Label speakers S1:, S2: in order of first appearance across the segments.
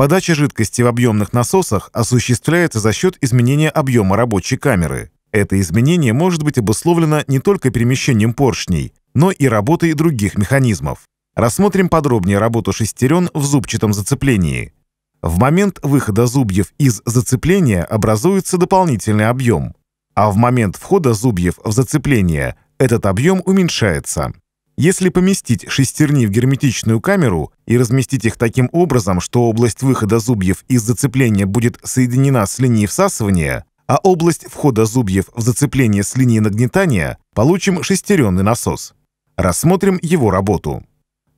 S1: Подача жидкости в объемных насосах осуществляется за счет изменения объема рабочей камеры. Это изменение может быть обусловлено не только перемещением поршней, но и работой других механизмов. Рассмотрим подробнее работу шестерен в зубчатом зацеплении. В момент выхода зубьев из зацепления образуется дополнительный объем, а в момент входа зубьев в зацепление этот объем уменьшается. Если поместить шестерни в герметичную камеру и разместить их таким образом, что область выхода зубьев из зацепления будет соединена с линией всасывания, а область входа зубьев в зацепление с линией нагнетания, получим шестеренный насос. Рассмотрим его работу.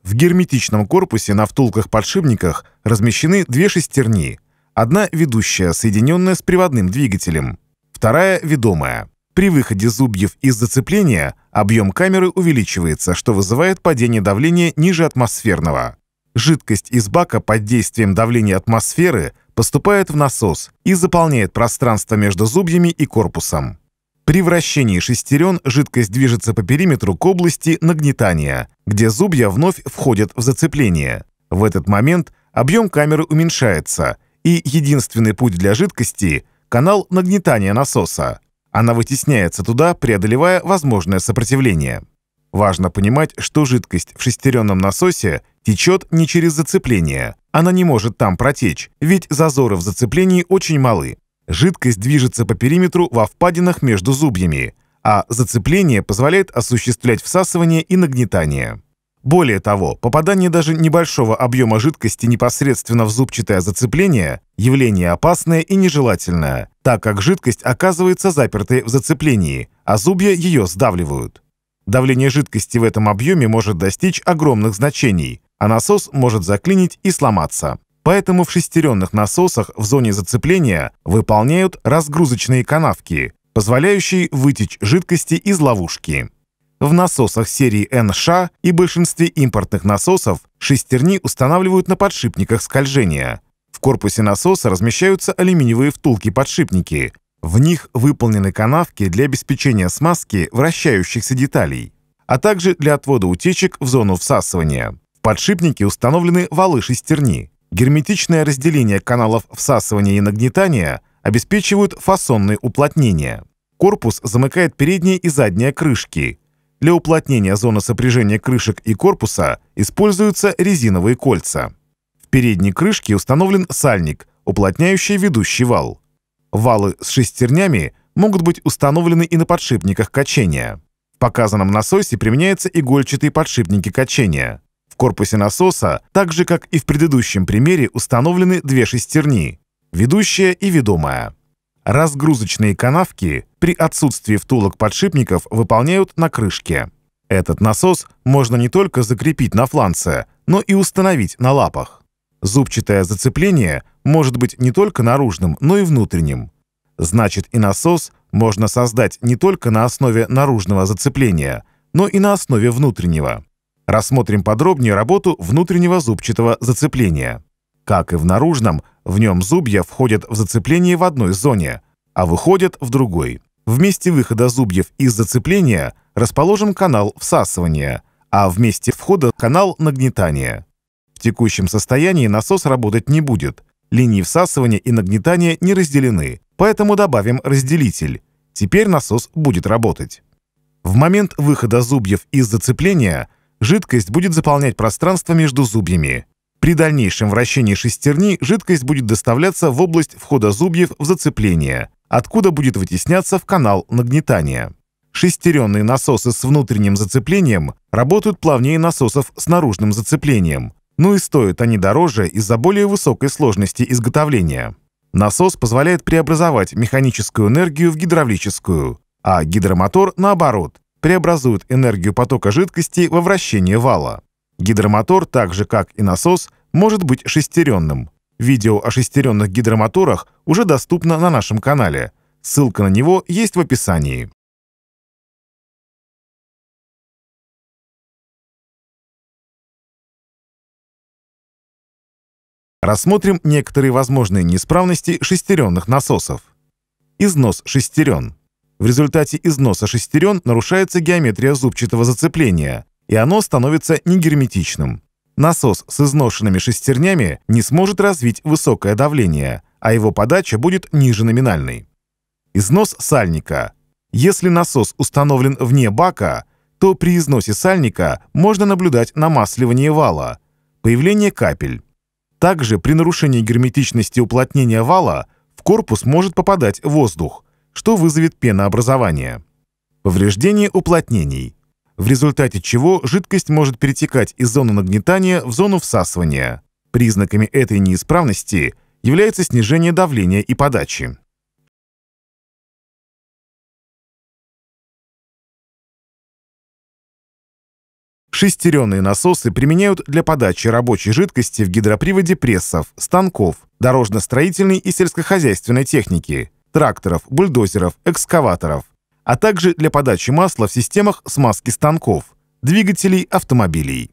S1: В герметичном корпусе на втулках-подшипниках размещены две шестерни. Одна ведущая, соединенная с приводным двигателем. Вторая ведомая. При выходе зубьев из зацепления объем камеры увеличивается, что вызывает падение давления ниже атмосферного. Жидкость из бака под действием давления атмосферы поступает в насос и заполняет пространство между зубьями и корпусом. При вращении шестерен жидкость движется по периметру к области нагнетания, где зубья вновь входят в зацепление. В этот момент объем камеры уменьшается, и единственный путь для жидкости – канал нагнетания насоса. Она вытесняется туда, преодолевая возможное сопротивление. Важно понимать, что жидкость в шестеренном насосе течет не через зацепление. Она не может там протечь, ведь зазоры в зацеплении очень малы. Жидкость движется по периметру во впадинах между зубьями, а зацепление позволяет осуществлять всасывание и нагнетание. Более того, попадание даже небольшого объема жидкости непосредственно в зубчатое зацепление – явление опасное и нежелательное так как жидкость оказывается запертой в зацеплении, а зубья ее сдавливают. Давление жидкости в этом объеме может достичь огромных значений, а насос может заклинить и сломаться. Поэтому в шестеренных насосах в зоне зацепления выполняют разгрузочные канавки, позволяющие вытечь жидкости из ловушки. В насосах серии НШ и большинстве импортных насосов шестерни устанавливают на подшипниках скольжения, корпусе насоса размещаются алюминиевые втулки-подшипники. В них выполнены канавки для обеспечения смазки вращающихся деталей, а также для отвода утечек в зону всасывания. В подшипнике установлены валы шестерни. Герметичное разделение каналов всасывания и нагнетания обеспечивают фасонные уплотнения. Корпус замыкает передние и задние крышки. Для уплотнения зоны сопряжения крышек и корпуса используются резиновые кольца передней крышки установлен сальник, уплотняющий ведущий вал. Валы с шестернями могут быть установлены и на подшипниках качения. В показанном насосе применяются игольчатые подшипники качения. В корпусе насоса, так же как и в предыдущем примере, установлены две шестерни – ведущая и ведомая. Разгрузочные канавки при отсутствии втулок подшипников выполняют на крышке. Этот насос можно не только закрепить на фланце, но и установить на лапах. Зубчатое зацепление может быть не только наружным, но и внутренним. Значит, и насос можно создать не только на основе наружного зацепления, но и на основе внутреннего. Рассмотрим подробнее работу внутреннего зубчатого зацепления. Как и в наружном, в нем зубья входят в зацепление в одной зоне, а выходят в другой. В месте выхода зубьев из зацепления расположен канал всасывания, а в месте входа – канал нагнетания. В текущем состоянии насос работать не будет. Линии всасывания и нагнетания не разделены, поэтому добавим разделитель. Теперь насос будет работать. В момент выхода зубьев из зацепления жидкость будет заполнять пространство между зубьями. При дальнейшем вращении шестерни жидкость будет доставляться в область входа зубьев в зацепление, откуда будет вытесняться в канал нагнетания. Шестеренные насосы с внутренним зацеплением работают плавнее насосов с наружным зацеплением, ну и стоят они дороже из-за более высокой сложности изготовления. Насос позволяет преобразовать механическую энергию в гидравлическую, а гидромотор, наоборот, преобразует энергию потока жидкости во вращение вала. Гидромотор, так же как и насос, может быть шестеренным. Видео о шестеренных гидромоторах уже доступно на нашем канале. Ссылка на него есть в описании. Рассмотрим некоторые возможные неисправности шестеренных насосов. Износ шестерен. В результате износа шестерен нарушается геометрия зубчатого зацепления, и оно становится негерметичным. Насос с изношенными шестернями не сможет развить высокое давление, а его подача будет ниже номинальной. Износ сальника. Если насос установлен вне бака, то при износе сальника можно наблюдать намасливание вала, появление капель. Также при нарушении герметичности уплотнения вала в корпус может попадать воздух, что вызовет пенообразование. Повреждение уплотнений, в результате чего жидкость может перетекать из зоны нагнетания в зону всасывания. Признаками этой неисправности является снижение давления и подачи. Шестеренные насосы применяют для подачи рабочей жидкости в гидроприводе прессов, станков, дорожно-строительной и сельскохозяйственной техники, тракторов, бульдозеров, экскаваторов, а также для подачи масла в системах смазки станков, двигателей автомобилей.